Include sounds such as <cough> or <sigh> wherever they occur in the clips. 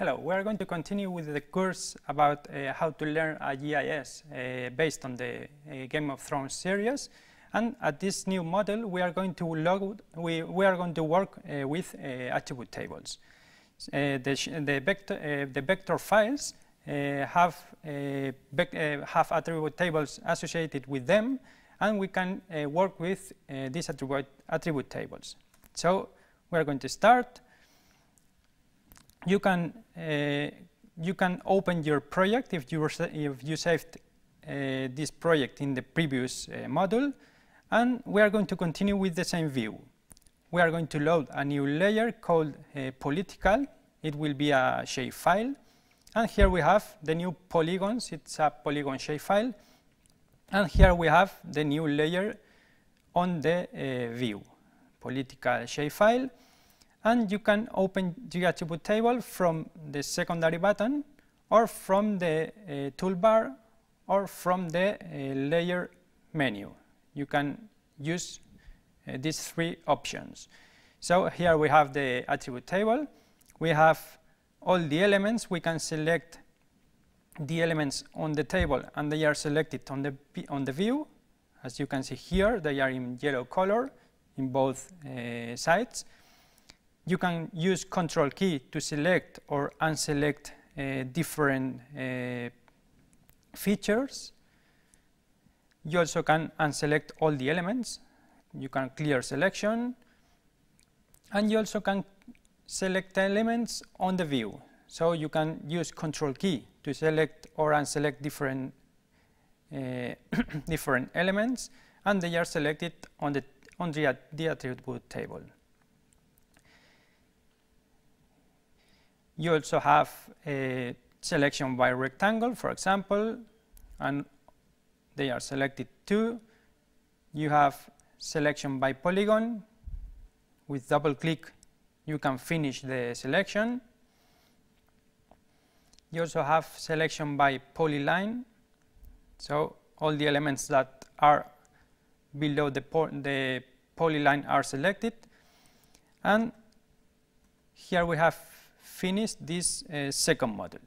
Hello, we're going to continue with the course about uh, how to learn a GIS uh, based on the uh, Game of Thrones series. And at this new model, we are going to, log we, we are going to work uh, with uh, attribute tables. Uh, the, the, vector, the vector files have, have attribute tables associated with them, and we can work with these attribute, attribute tables. So we're going to start you can uh, you can open your project if you were if you saved uh, this project in the previous uh, module, and we are going to continue with the same view. We are going to load a new layer called uh, political. It will be a shapefile, and here we have the new polygons. It's a polygon shapefile, and here we have the new layer on the uh, view, political shapefile and you can open the attribute table from the secondary button or from the uh, toolbar or from the uh, layer menu. You can use uh, these three options. So here we have the attribute table. We have all the elements. We can select the elements on the table and they are selected on the, on the view. As you can see here, they are in yellow color in both uh, sides you can use control key to select or unselect uh, different uh, features. You also can unselect all the elements. You can clear selection. And you also can select elements on the view. So you can use control key to select or unselect different, uh, <coughs> different elements and they are selected on the, on the, the attribute table. You also have a selection by rectangle, for example, and they are selected too. You have selection by polygon. With double click, you can finish the selection. You also have selection by polyline. So all the elements that are below the, po the polyline are selected. And here we have finish this uh, second model.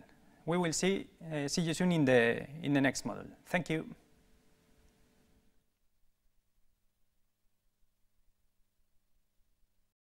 We will see uh, see you soon in the in the next model. Thank you.